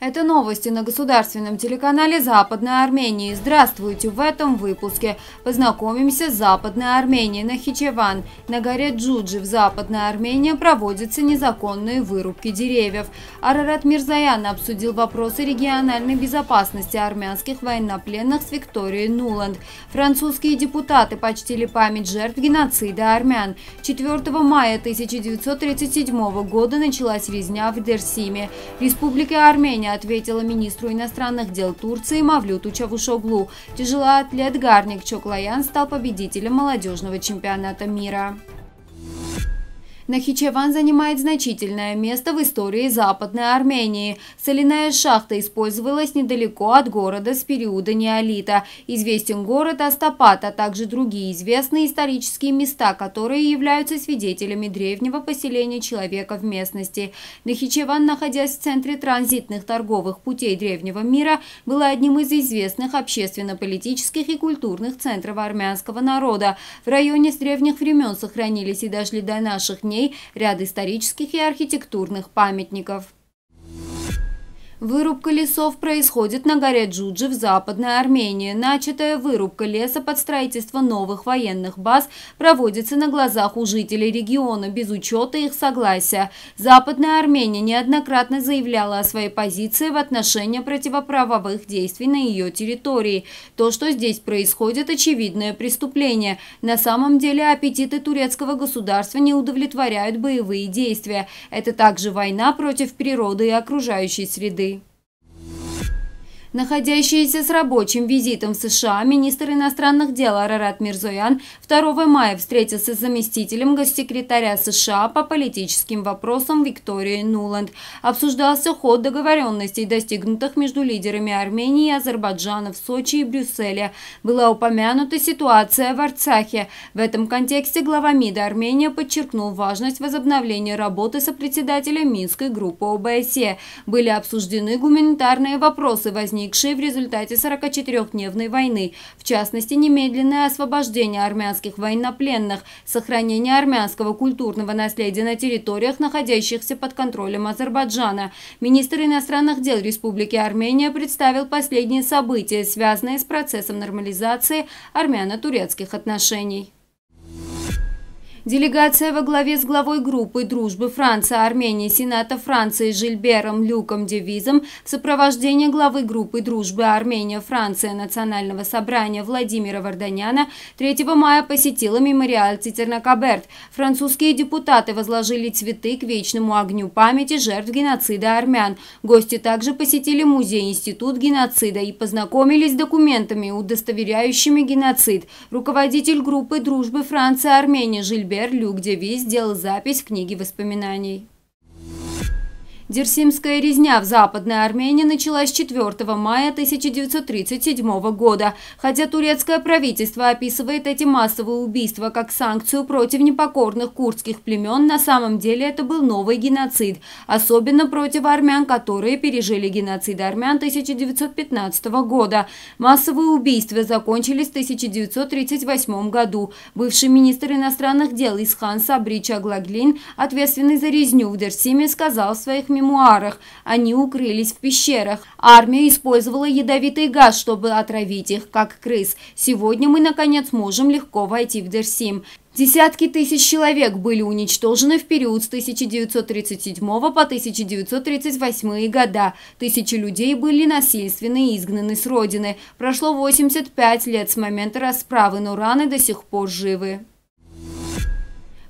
Это новости на государственном телеканале Западной Армении. Здравствуйте! В этом выпуске познакомимся с Западной Арменией. На Хичеван, на горе Джуджи в Западной Армении проводятся незаконные вырубки деревьев. Арарат Мирзаян обсудил вопросы региональной безопасности армянских военнопленных с Викторией Нуланд. Французские депутаты почтили память жертв геноцида армян. 4 мая 1937 года началась резня в Дерсиме. Республика Армения сегодня ответила министру иностранных дел Турции Мавлюту Чавушоглу. Тяжелоатлет Гарник Чоклаян стал победителем молодежного чемпионата мира. Нахичеван занимает значительное место в истории Западной Армении. Соляная шахта использовалась недалеко от города с периода неолита. Известен город Астапат, а также другие известные исторические места, которые являются свидетелями древнего поселения человека в местности. Нахичеван, находясь в центре транзитных торговых путей древнего мира, была одним из известных общественно-политических и культурных центров армянского народа. В районе с древних времен сохранились и дошли до наших дней ней ряд исторических и архитектурных памятников. Вырубка лесов происходит на горе Джуджи в Западной Армении. Начатая вырубка леса под строительство новых военных баз проводится на глазах у жителей региона без учета их согласия. Западная Армения неоднократно заявляла о своей позиции в отношении противоправовых действий на ее территории. То, что здесь происходит, очевидное преступление. На самом деле аппетиты турецкого государства не удовлетворяют боевые действия. Это также война против природы и окружающей среды. Находящийся с рабочим визитом в США министр иностранных дел Арарат Мирзоян 2 мая встретился с заместителем госсекретаря США по политическим вопросам Викторией Нуланд. Обсуждался ход договоренностей, достигнутых между лидерами Армении и Азербайджана в Сочи и Брюсселе. Была упомянута ситуация в Арцахе. В этом контексте глава МИДа Армения подчеркнул важность возобновления работы сопредседателя Минской группы ОБСЕ. Были обсуждены гуманитарные вопросы, возникшие возникшие в результате 44-дневной войны, в частности, немедленное освобождение армянских военнопленных, сохранение армянского культурного наследия на территориях, находящихся под контролем Азербайджана. Министр иностранных дел Республики Армения представил последние события, связанные с процессом нормализации армяно-турецких отношений. Делегация во главе с главой группы дружбы Франция-Армения Сената Франции Жильбером Люком Девизом в сопровождении главы группы дружбы Армения-Франция Национального собрания Владимира Варданяна 3 мая посетила мемориал Титернакаберт. Французские депутаты возложили цветы к вечному огню памяти жертв геноцида армян. Гости также посетили музей-институт геноцида и познакомились с документами, удостоверяющими геноцид. Руководитель группы дружбы Франция-Армения Жильбер Пьер где весь сделал запись в книге воспоминаний. Дерсимская резня в Западной Армении началась 4 мая 1937 года. Хотя турецкое правительство описывает эти массовые убийства как санкцию против непокорных курдских племен, на самом деле это был новый геноцид, особенно против армян, которые пережили геноцид армян 1915 года. Массовые убийства закончились в 1938 году. Бывший министр иностранных дел Исхан Сабри Чаглаглин, ответственный за резню в Дерсиме, сказал в своих мемуарах. Они укрылись в пещерах. Армия использовала ядовитый газ, чтобы отравить их, как крыс. Сегодня мы, наконец, можем легко войти в Дерсим. Десятки тысяч человек были уничтожены в период с 1937 по 1938 года. Тысячи людей были насильственно изгнаны с родины. Прошло 85 лет с момента расправы, но раны до сих пор живы.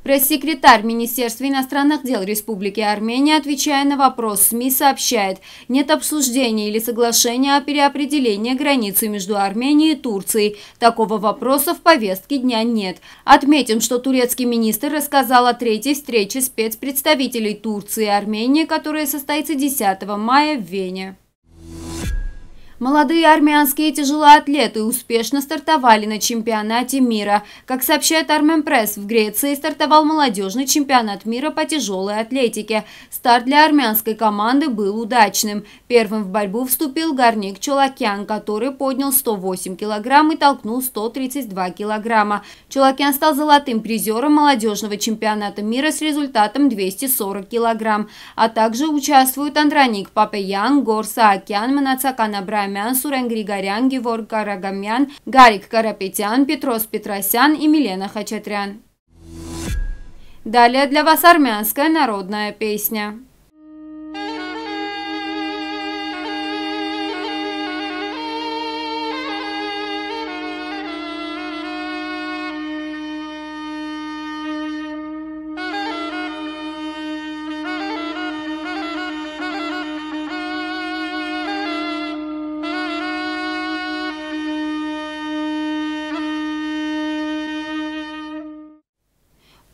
Пресс-секретарь Министерства иностранных дел Республики Армения, отвечая на вопрос СМИ, сообщает, нет обсуждения или соглашения о переопределении границы между Арменией и Турцией. Такого вопроса в повестке дня нет. Отметим, что турецкий министр рассказал о третьей встрече спецпредставителей Турции и Армении, которая состоится 10 мая в Вене. Молодые армянские тяжелоатлеты успешно стартовали на чемпионате мира. Как сообщает Армен Пресс, в Греции стартовал молодежный чемпионат мира по тяжелой атлетике. Старт для армянской команды был удачным. Первым в борьбу вступил Горник Чулакян, который поднял 108 килограмм и толкнул 132 килограмма. Чулакян стал золотым призером молодежного чемпионата мира с результатом 240 килограмм. А также участвуют Андраник Папеян, Гор Саакян, Манацакан Абрам Ղարաբաղյան, Սուրեն Գրիգարյան, Գևորգ Կարագամյան, Գարիկ Կարապետյան, Պետրոս Պետրոսյան и Милена Хачатрян. Далее для вас армянская народная песня.